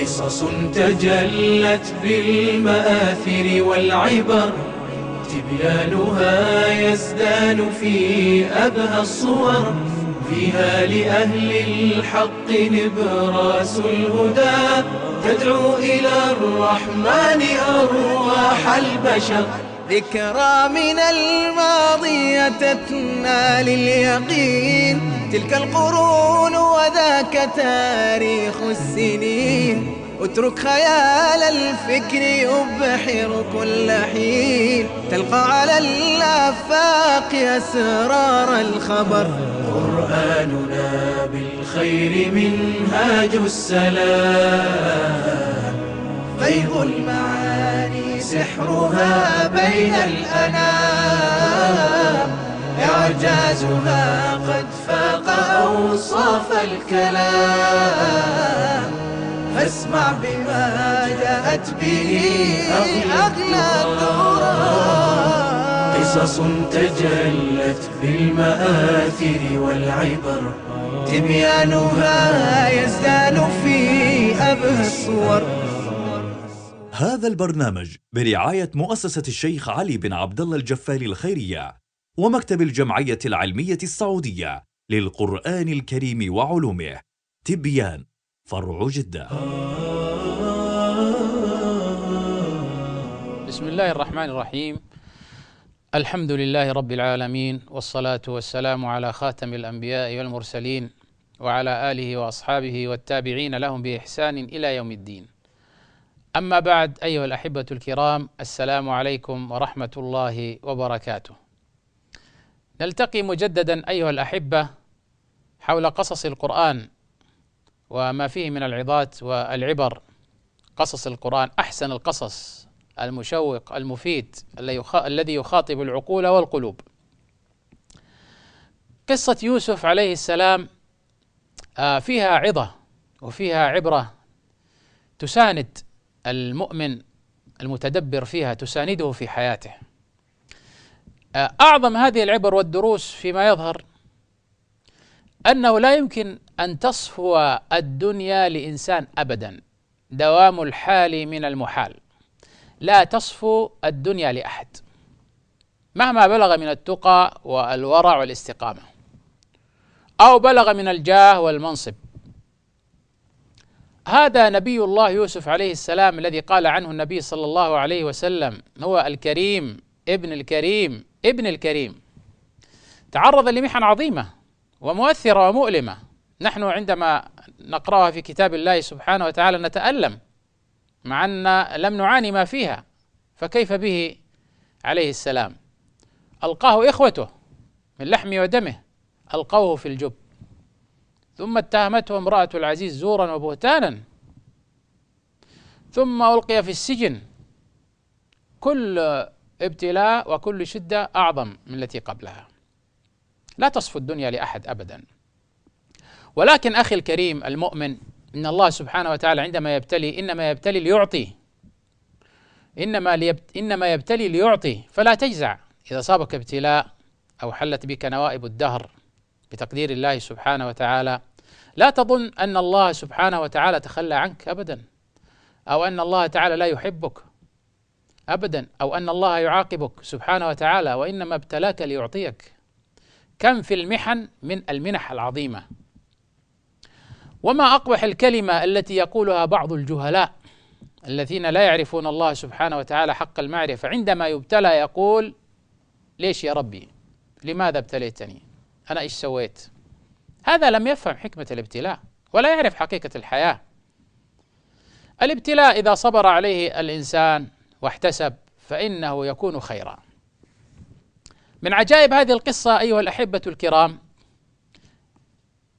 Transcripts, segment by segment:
قصص تجلت بالمآثر والعبر تبيانها يزدان في أبهى الصور فيها لأهل الحق نبراس الهدى تدعو إلى الرحمن أرواح البشر ذكرى من الماضي أتتنا لليقين تلك القرون وذاك تاريخ السنين اترك خيال الفكر يبحر كل حين تلقى على الآفاق أسرار الخبر قرآننا بالخير منهاج السلام فيض المعاني سحرها بين الأنام إعجازها قد فاق أوصاف الكلام فاسمع بما جاءت به أغلى الدوران قصص تجلت بالمآثر والعبر تبيانها يزدان في أبهى الصور هذا البرنامج برعاية مؤسسة الشيخ علي بن عبد الله الجفاري الخيرية ومكتب الجمعية العلمية السعودية للقرآن الكريم وعلومه تبيان فرع جدة بسم الله الرحمن الرحيم الحمد لله رب العالمين والصلاة والسلام على خاتم الأنبياء والمرسلين وعلى آله وأصحابه والتابعين لهم بإحسان إلى يوم الدين أما بعد أيها الأحبة الكرام السلام عليكم ورحمة الله وبركاته. نلتقي مجددا أيها الأحبة حول قصص القرآن وما فيه من العظات والعبر قصص القرآن أحسن القصص المشوق المفيد الذي يخاطب العقول والقلوب. قصة يوسف عليه السلام آه، فيها عظة وفيها عبرة تساند المؤمن المتدبر فيها تسانده في حياته آه، أعظم هذه العبر والدروس فيما يظهر أنه لا يمكن أن تصفو الدنيا لإنسان أبدا دوام الحال من المحال لا تصفو الدنيا لأحد مهما بلغ من التقى والورع والاستقامة أو بلغ من الجاه والمنصب هذا نبي الله يوسف عليه السلام الذي قال عنه النبي صلى الله عليه وسلم هو الكريم ابن الكريم ابن الكريم تعرض لمحن عظيمة ومؤثرة ومؤلمة نحن عندما نقرأها في كتاب الله سبحانه وتعالى نتألم مع أن لم نعاني ما فيها فكيف به عليه السلام ألقاه إخوته من لحمه ودمه ألقوه في الجب ثم اتهمته امرأة العزيز زورا وبهتانا ثم ألقي في السجن كل ابتلاء وكل شدة أعظم من التي قبلها لا تصفو الدنيا لأحد أبدا ولكن أخي الكريم المؤمن إن الله سبحانه وتعالى عندما يبتلي إنما يبتلي ليعطي إنما, ليبت إنما يبتلي ليعطي فلا تجزع إذا صابك ابتلاء أو حلت بك نوائب الدهر بتقدير الله سبحانه وتعالى لا تظن أن الله سبحانه وتعالى تخلى عنك أبدا أو أن الله تعالى لا يحبك أبدا أو أن الله يعاقبك سبحانه وتعالى وإنما ابتلاك ليعطيك كم في المحن من المنح العظيمة وما أقبح الكلمة التي يقولها بعض الجهلاء الذين لا يعرفون الله سبحانه وتعالى حق المعرفة عندما يبتلى يقول ليش يا ربي لماذا ابتليتني أنا إيش سويت هذا لم يفهم حكمة الابتلاء ولا يعرف حقيقة الحياة الابتلاء إذا صبر عليه الإنسان واحتسب فإنه يكون خيرا من عجائب هذه القصة أيها الأحبة الكرام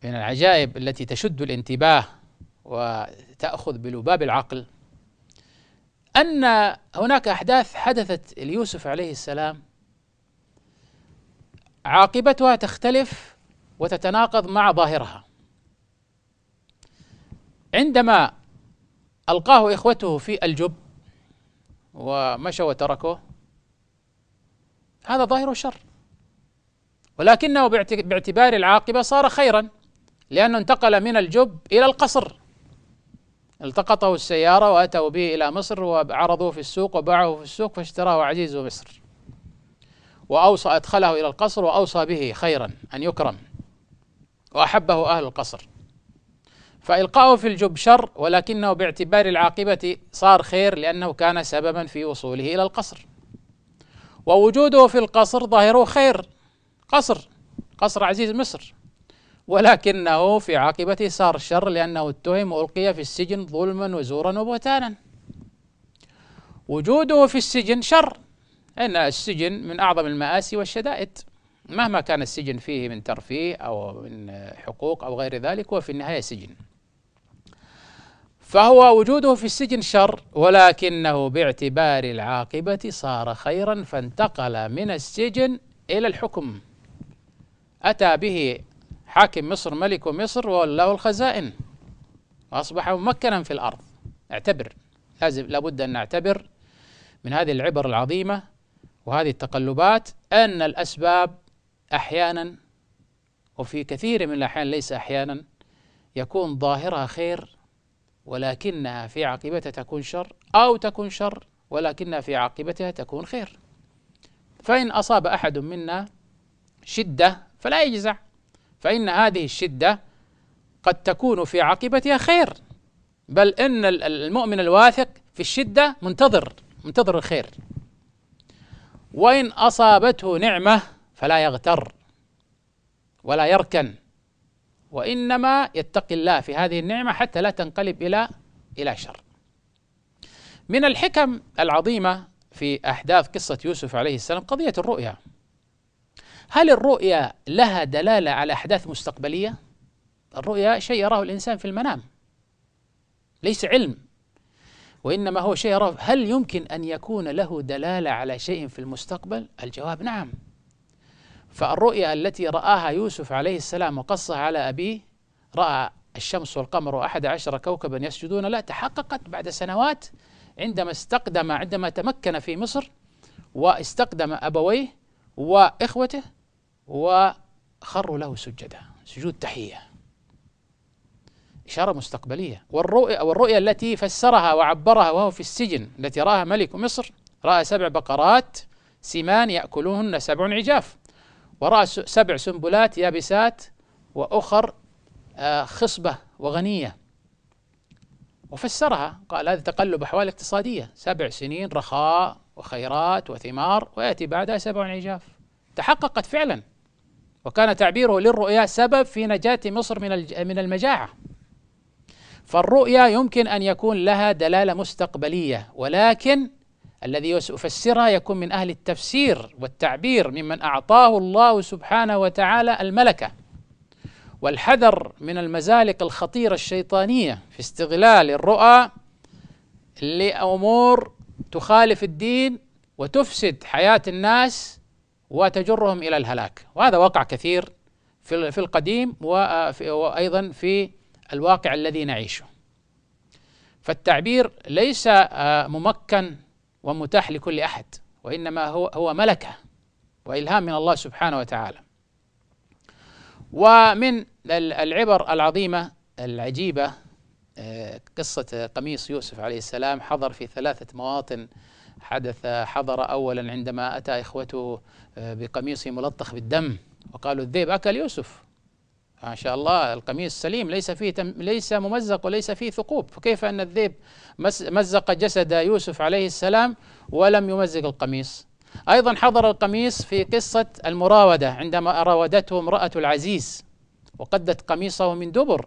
من العجائب التي تشد الانتباه وتأخذ بلباب العقل أن هناك أحداث حدثت ليوسف عليه السلام عاقبتها تختلف وتتناقض مع ظاهرها عندما القاه اخوته في الجب ومشى وتركه هذا ظاهر شر ولكنه باعتبار العاقبه صار خيرا لانه انتقل من الجب الى القصر التقطه السياره واتوا به الى مصر وعرضوه في السوق وباعوه في السوق فاشتراه عزيز مصر وأوصى أدخله إلى القصر وأوصى به خيرا أن يكرم وأحبه أهل القصر فإلقاؤه في الجب شر ولكنه باعتبار العاقبة صار خير لأنه كان سببا في وصوله إلى القصر ووجوده في القصر ظاهره خير قصر قصر عزيز مصر ولكنه في عاقبته صار شر لأنه اتهم وألقي في السجن ظلما وزورا وبهتانا وجوده في السجن شر أن السجن من أعظم المآسي والشدائد مهما كان السجن فيه من ترفيه أو من حقوق أو غير ذلك هو في النهاية سجن فهو وجوده في السجن شر ولكنه باعتبار العاقبة صار خيرا فانتقل من السجن إلى الحكم أتى به حاكم مصر ملك مصر وله الخزائن وأصبح ممكنا في الأرض اعتبر لازم لابد أن نعتبر من هذه العبر العظيمة وهذه التقلبات أن الأسباب أحيانا وفي كثير من الأحيان ليس أحيانا يكون ظاهرها خير ولكنها في عاقبتها تكون شر أو تكون شر ولكنها في عاقبتها تكون خير فإن أصاب أحد منا شدة فلا يجزع فإن هذه الشدة قد تكون في عاقبتها خير بل إن المؤمن الواثق في الشدة منتظر منتظر الخير وإن أصابته نعمة فلا يغتر ولا يركن وإنما يتقي الله في هذه النعمة حتى لا تنقلب إلى إلى شر من الحكم العظيمة في أحداث قصة يوسف عليه السلام قضية الرؤيا هل الرؤيا لها دلالة على أحداث مستقبلية؟ الرؤيا شيء يراه الإنسان في المنام ليس علم وإنما هو شيء رفع هل يمكن أن يكون له دلالة على شيء في المستقبل؟ الجواب نعم فالرؤيا التي رآها يوسف عليه السلام وقصها على أبيه رأى الشمس والقمر وأحد عشر كوكبا يسجدون لا تحققت بعد سنوات عندما استقدم عندما تمكن في مصر واستقدم أبويه وإخوته وخروا له سجدا سجود تحية إشارة مستقبلية والرؤية, والرؤية التي فسرها وعبرها وهو في السجن التي رآها ملك مصر رأى سبع بقرات سمان يأكلهن سبع عجاف ورأى سبع سنبلات يابسات وأخر آه، خصبة وغنية وفسرها قال هذا تقلب أحوال اقتصادية سبع سنين رخاء وخيرات وثمار ويأتي بعدها سبع عجاف تحققت فعلا وكان تعبيره للرؤيا سبب في نجاة مصر من من المجاعة فالرؤيا يمكن ان يكون لها دلاله مستقبليه ولكن الذي يفسرها يكون من اهل التفسير والتعبير ممن اعطاه الله سبحانه وتعالى الملكه والحذر من المزالق الخطيره الشيطانيه في استغلال الرؤى لامور تخالف الدين وتفسد حياه الناس وتجرهم الى الهلاك وهذا وقع كثير في القديم آه، وايضا في الواقع الذي نعيشه فالتعبير ليس آه، ممكن ومتاح لكل احد وانما هو هو ملكه والهام من الله سبحانه وتعالى ومن العبر العظيمه العجيبه آه، قصه قميص يوسف عليه السلام حضر في ثلاثه مواطن حدث حضر اولا عندما اتى اخوته آه، بقميصه ملطخ بالدم وقالوا الذئب اكل يوسف ما شاء الله القميص سليم ليس فيه تم ليس ممزق وليس فيه ثقوب فكيف أن الذئب مزق جسد يوسف عليه السلام ولم يمزق القميص أيضا حضر القميص في قصة المراودة عندما راودته امرأة العزيز وقدت قميصه من دبر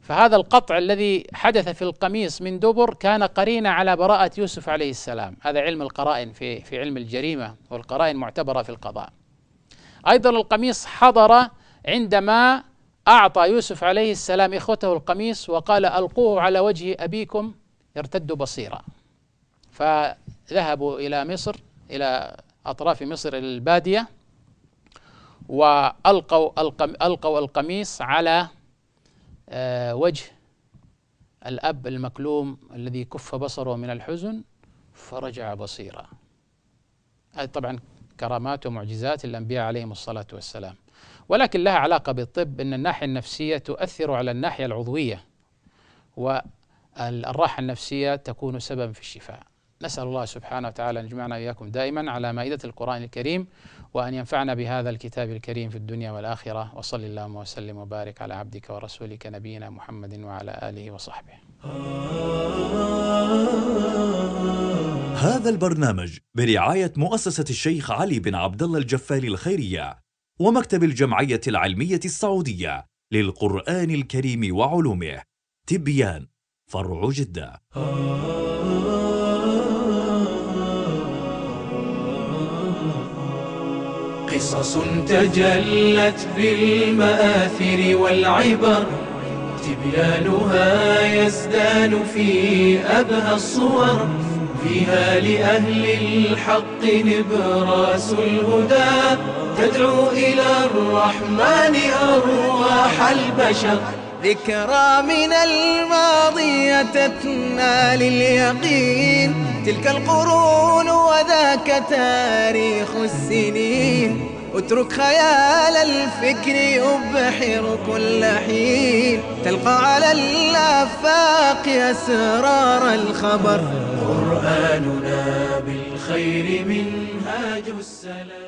فهذا القطع الذي حدث في القميص من دبر كان قرينة على براءة يوسف عليه السلام هذا علم القرائن في في علم الجريمة والقرائن معتبرة في القضاء أيضا القميص حضر عندما أعطى يوسف عليه السلام إخوته القميص وقال ألقوه على وجه أبيكم يرتد بصيرا فذهبوا إلى مصر إلى أطراف مصر البادية وألقوا ألقوا القميص على آه، وجه الأب المكلوم الذي كف بصره من الحزن فرجع بصيرا هذه طبعا كرامات ومعجزات الأنبياء عليهم الصلاة والسلام ولكن لها علاقة بالطب أن الناحية النفسية تؤثر على الناحية العضوية والراحة النفسية تكون سببا في الشفاء نسأل الله سبحانه وتعالى أن يجمعنا إياكم دائما على مائدة القرآن الكريم وأن ينفعنا بهذا الكتاب الكريم في الدنيا والآخرة وصلى اللهم وسلم وبارك على عبدك ورسولك نبينا محمد وعلى آله وصحبه هذا البرنامج برعاية مؤسسة الشيخ علي بن عبد الله الجفال الخيرية ومكتب الجمعية العلمية السعودية للقرآن الكريم وعلومه تبيان فرع جدة قصص تجلت بالمآثر والعبر تبيانها يزدان في أبهى الصور فيها لأهل الحق نبراس الهدى تدعو إلى الرحمن أرواح البشر ذكرى من الماضي أتتنا لليقين تلك القرون وذاك تاريخ السنين اترك خيال الفكر يبحر كل حين تلقى على الآفاق أسرار الخبر قرآننا بالخير منهاج السلام